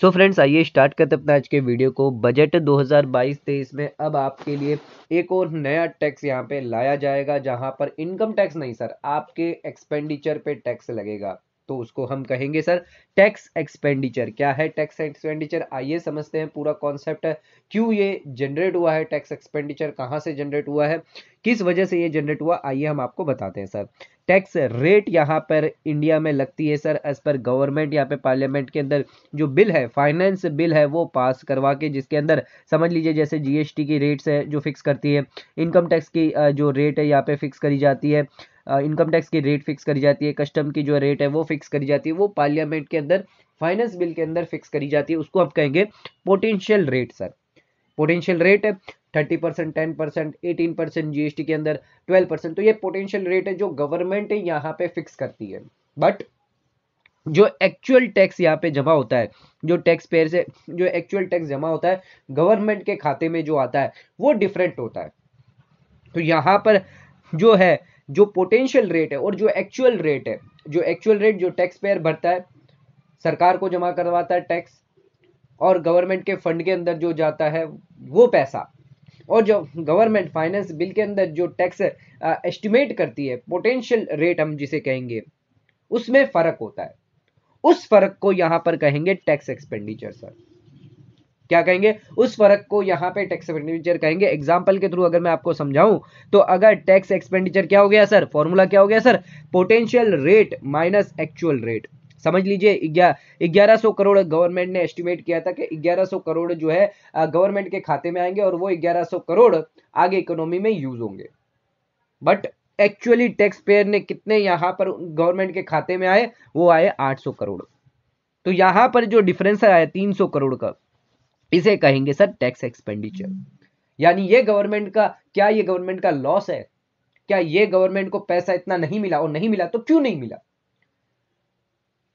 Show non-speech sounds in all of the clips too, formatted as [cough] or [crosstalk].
so friends आइए start करते अपने आज के वीडियो को बजट 2022-23 में अब आपके लिए एक और नया टैक्स यहाँ पे लाया जाएगा जहाँ पर इनकम टैक्स नहीं सर आपके एक्सपेंडिचर पे टैक्स लगेगा तो उसको हम कहेंगे सर टैक्स एक्सपेंडिचर क्या है टैक्स एक्सपेंडिचर आइए समझते हैं पूरा कॉन्सेप्ट है क्यों ये जनरेट हुआ है टैक्स एक्सपेंडिचर कहाँ से जनरेट हुआ है किस वजह से ये जनरेट हुआ आइए हम आपको बताते हैं सर टैक्स रेट यहाँ पर इंडिया में लगती है सर एज पर गवर्नमेंट यहाँ पे पार्लियामेंट के अंदर जो बिल है फाइनेंस बिल है वो पास करवा के जिसके अंदर समझ लीजिए जैसे जीएसटी की रेट्स है जो फिक्स करती है इनकम टैक्स की जो रेट है यहाँ पे फिक्स करी जाती है इनकम टैक्स की रेट फिक्स करी जाती है कस्टम की जो रेट है वो फिक्स करी जाती है वो पार्लियामेंट के अंदर फाइनेंस बिल के अंदर फिक्स करी जाती है उसको आप कहेंगे potential rate sir potential rate thirty percent ten percent eighteen percent GST के अंदर ट्वेल्व परसेंट तो ये पोटेंशियल रेट है जो गवर्नमेंट यहाँ पे फिक्स करती है बट जो एक्चुअल टैक्स यहाँ पे जमा होता है जो टैक्स पेयर से जो एक्चुअल टैक्स जमा होता है गवर्नमेंट के खाते में जो आता है वो डिफरेंट होता है तो यहाँ पर जो है जो पोटेंशियल रेट है और जो एक्चुअल रेट है जो एक्चुअल रेट जो टैक्स पेयर भरता है सरकार को जमा करवाता है टैक्स और गवर्नमेंट के फंड के अंदर जो जाता है वो पैसा और जो गवर्नमेंट फाइनेंस बिल के अंदर जो टैक्स एस्टिमेट uh, करती है पोटेंशियल रेट हम जिसे कहेंगे उसमें फर्क होता है उस फर्क को यहां पर कहेंगे टैक्स एक्सपेंडिचर सर क्या कहेंगे उस फर्क को यहां पे टैक्स एक्सपेंडिचर कहेंगे एग्जाम्पल के थ्रू अगर मैं आपको समझाऊं तो अगर टैक्स एक्सपेंडिचर क्या हो गया सर फॉर्मूला क्या हो गया sir potential rate minus actual rate समझ लीजिए ग्यारह सौ करोड़ गवर्नमेंट ने एस्टिमेट किया था कि ग्यारह सौ करोड़ जो है गवर्नमेंट के खाते में आएंगे और वो ग्यारह सौ करोड़ आगे इकोनॉमी में यूज होंगे बट एक्चुअली टैक्स पेयर ने कितने यहां पर गवर्नमेंट के खाते में आए वो आए 800 करोड़ तो यहां पर जो डिफरेंस आया 300 करोड़ का इसे कहेंगे सर टैक्स एक्सपेंडिचर यानी ये गवर्नमेंट का क्या ये गवर्नमेंट का लॉस है क्या ये गवर्नमेंट को पैसा इतना नहीं मिला और नहीं मिला तो क्यों नहीं मिला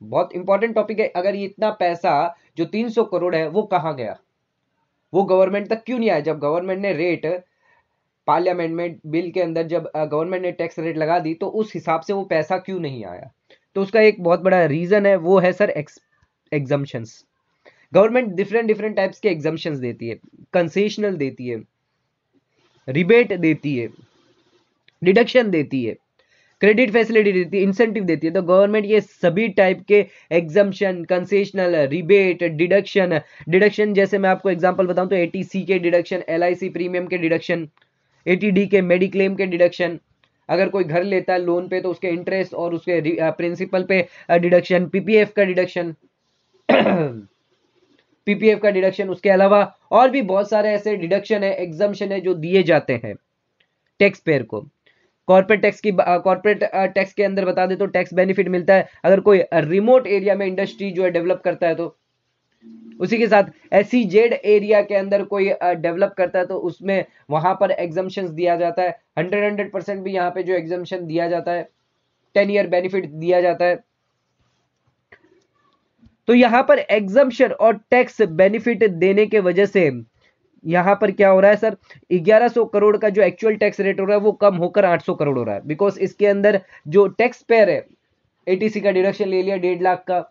बहुत इंपॉर्टेंट टॉपिक है अगर ये इतना पैसा जो 300 करोड़ है वो कहां गया वो गवर्नमेंट तक क्यों नहीं आया जब गवर्नमेंट ने रेट पार्लियामेंट में बिल के अंदर जब गवर्नमेंट ने टैक्स रेट लगा दी तो उस हिसाब से वो पैसा क्यों नहीं आया तो उसका एक बहुत बड़ा रीज़न है वो है sir exam government different different types के एग्जम्पन्स देती है कंसेशनल देती है रिबेट देती है डिडक्शन देती है क्रेडिट फैसिलिटी देती है इंसेंटिव देती है तो गवर्नमेंट ये सभी टाइप के exemption concessional rebate deduction deduction जैसे मैं आपको एग्जाम्पल बताऊँ तो ए के डिडक्शन एल प्रीमियम के डिडक्शन ए के मेडिक्लेम के डिडक्शन अगर कोई घर लेता है लोन पे तो उसके इंटरेस्ट और उसके प्रिंसिपल uh, पे डिडक्शन uh, पीपीएफ का डिडक्शन पीपीएफ [clears throat] का डिडक्शन उसके अलावा और भी बहुत सारे ऐसे डिडक्शन है एग्जामेशन है जो दिए जाते हैं टैक्स पेयर को कॉर्पोरेट टैक्स की कॉर्पोरेट uh, टैक्स uh, के अंदर बता दे तो टैक्स बेनिफिट मिलता है अगर कोई रिमोट एरिया में इंडस्ट्री जो है डेवलप करता है तो उसी के साथ एस एरिया e के अंदर कोई डेवलप uh, करता है तो उसमें वहां पर एग्जामेशन दिया जाता है हंड्रेड हंड्रेड परसेंट भी यहाँ पे जो एग्जामेशन दिया जाता है टेन ईयर बेनिफिट दिया जाता है तो यहां पर एग्जामेशन और टैक्स बेनिफिट देने के वजह से यहाँ पर क्या हो रहा है सर 1100 करोड़ का जो एक्चुअल टैक्स रेट हो रहा है वो कम होकर 800 करोड़ हो रहा है बिकॉज इसके अंदर जो टैक्स पेयर है एटीसी का डिडक्शन ले लिया डेढ़ लाख का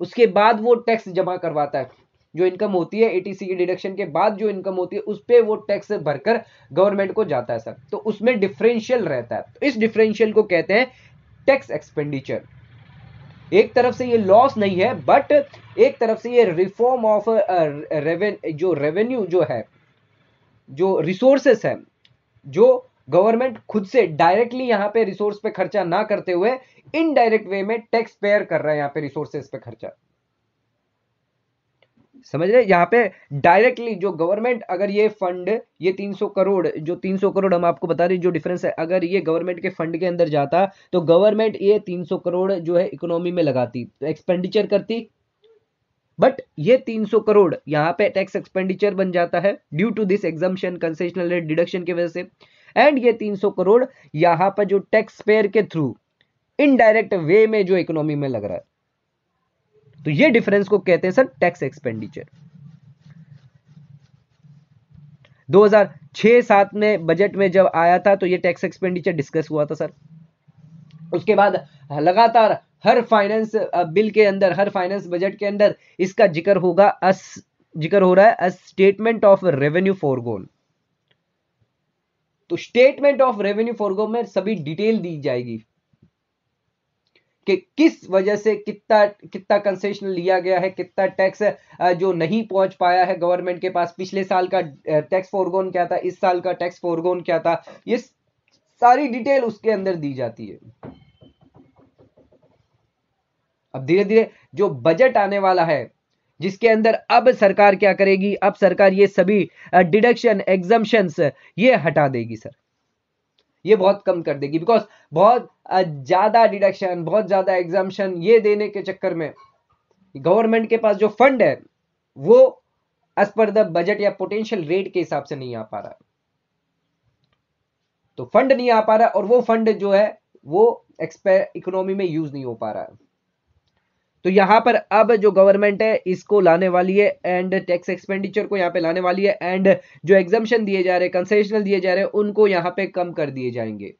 उसके बाद वो टैक्स जमा करवाता है जो इनकम होती है एटीसी के डिडक्शन के बाद जो इनकम होती है उस पर वो टैक्स भरकर गवर्नमेंट को जाता है सर तो उसमें डिफरेंशियल रहता है तो इस डिफरेंशियल को कहते हैं टैक्स एक्सपेंडिचर एक तरफ से ये लॉस नहीं है बट एक तरफ से ये रिफॉर्म ऑफ रेवेन जो रेवेन्यू जो है जो रिसोर्सेस है जो गवर्नमेंट खुद से डायरेक्टली यहां पे रिसोर्स पे खर्चा ना करते हुए इनडायरेक्ट वे में टैक्स पेयर कर रहा है यहां पे रिसोर्सेस पे खर्चा समझ रहे यहाँ पे डायरेक्टली जो गवर्नमेंट अगर ये फंड ये 300 करोड़ जो 300 करोड़ हम आपको बता रहे जो डिफरेंस है अगर ये गवर्नमेंट के फंड के अंदर जाता तो गवर्नमेंट ये 300 करोड़ जो है इकोनॉमी में लगाती तो एक्सपेंडिचर करती बट ये 300 करोड़ यहाँ पे टैक्स एक्सपेंडिचर बन जाता है due to this exemption concessional rate deduction की वजह से एंड ये तीन करोड़ यहाँ पर जो टैक्स पेयर के थ्रू इनडायरेक्ट वे में जो इकोनॉमी में लग रहा है तो ये डिफरेंस को कहते हैं सर टैक्स एक्सपेंडिचर 2006-7 में बजट में जब आया था तो ये टैक्स एक्सपेंडिचर डिस्कस हुआ था सर उसके बाद लगातार हर फाइनेंस बिल के अंदर हर फाइनेंस बजट के अंदर इसका जिक्र होगा अस जिक्र हो रहा है a statement of revenue foregone तो स्टेटमेंट ऑफ रेवेन्यू गोल में सभी डिटेल दी जाएगी कि किस वजह से कितना कितना कंसेशन लिया गया है कितना टैक्स जो नहीं पहुंच पाया है गवर्नमेंट के पास पिछले साल का टैक्स फोरगोन क्या था इस साल का टैक्स फोरगोन क्या था ये सारी डिटेल उसके अंदर दी जाती है अब धीरे धीरे जो बजट आने वाला है जिसके अंदर अब सरकार क्या करेगी अब सरकार ये सभी डिडक्शन एग्जम्पन्स ये हटा देगी सर ये बहुत कम कर देगी बिकॉज बहुत ज़्यादा डिडक्शन बहुत ज़्यादा एग्जामेशन ये देने के चक्कर में गवर्नमेंट के पास जो फंड है वो एज पर द बजट या पोटेंशियल रेट के हिसाब से नहीं आ पा रहा तो फंड नहीं आ पा रहा और वो फंड जो है वो एक्सपे इकोनॉमी में यूज नहीं हो पा रहा है तो यहां पर अब जो गवर्नमेंट है इसको लाने वाली है एंड टैक्स एक्सपेंडिचर को यहां पे लाने वाली है एंड जो एग्जामेशन दिए जा रहे हैं कंसेशनल दिए जा रहे हैं उनको यहां पे कम कर दिए जाएंगे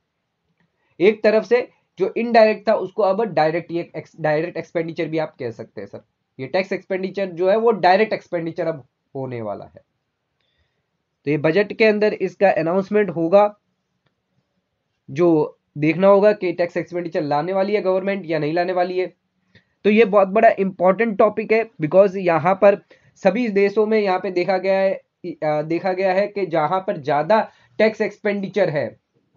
एक तरफ से जो इनडायरेक्ट था उसको अब डायरेक्ट ये डायरेक्ट एक्सपेंडिचर भी आप कह सकते हैं सर ये टैक्स एक्सपेंडिचर जो है वो डायरेक्ट एक्सपेंडिचर अब होने वाला है तो ये बजट के अंदर इसका अनाउंसमेंट होगा जो देखना होगा कि टैक्स एक्सपेंडिचर लाने वाली है गवर्नमेंट या नहीं लाने वाली है तो ये बहुत बड़ा इंपॉर्टेंट टॉपिक है बिकॉज यहाँ पर सभी देशों में यहाँ पे देखा गया है देखा गया है कि जहां पर ज़्यादा टैक्स एक्सपेंडिचर है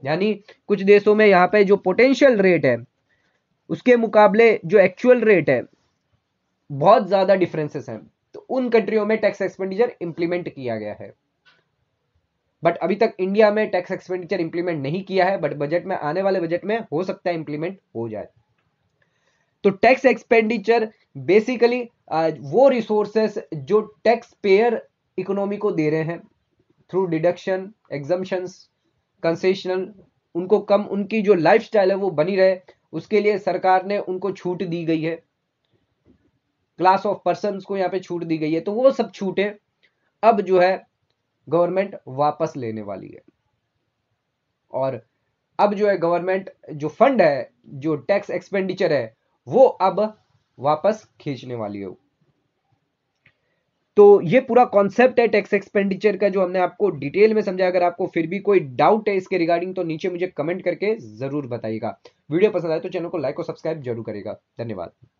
यानी कुछ देशों में यहाँ पे जो पोटेंशियल रेट है उसके मुकाबले जो एक्चुअल रेट है बहुत ज़्यादा डिफरेंसेस हैं तो उन कंट्रियों में टैक्स एक्सपेंडिचर इंप्लीमेंट किया गया है बट अभी तक इंडिया में टैक्स एक्सपेंडिचर इंप्लीमेंट नहीं किया है बट बजट में आने वाले बजट में हो सकता है इंप्लीमेंट हो जाए तो टैक्स एक्सपेंडिचर बेसिकली वो रिसोर्सेस जो टैक्स पेयर इकोनॉमी को दे रहे हैं थ्रू डिडक्शन एग्जम्पन्स कंसेशनल उनको कम उनकी जो लाइफ है वो बनी रहे उसके लिए सरकार ने उनको छूट दी गई है क्लास ऑफ पर्सन को यहाँ पे छूट दी गई है तो वो सब छूटे अब जो है गवर्नमेंट वापस लेने वाली है और अब जो है गवर्नमेंट जो फंड है जो टैक्स एक्सपेंडिचर है वो अब वापस खींचने वाली हो तो ये पूरा कॉन्सेप्ट है टैक्स एक्सपेंडिचर का जो हमने आपको डिटेल में समझाया अगर आपको फिर भी कोई डाउट है इसके रिगार्डिंग तो नीचे मुझे कमेंट करके जरूर बताइएगा वीडियो पसंद आए तो चैनल को लाइक और सब्सक्राइब जरूर करेगा धन्यवाद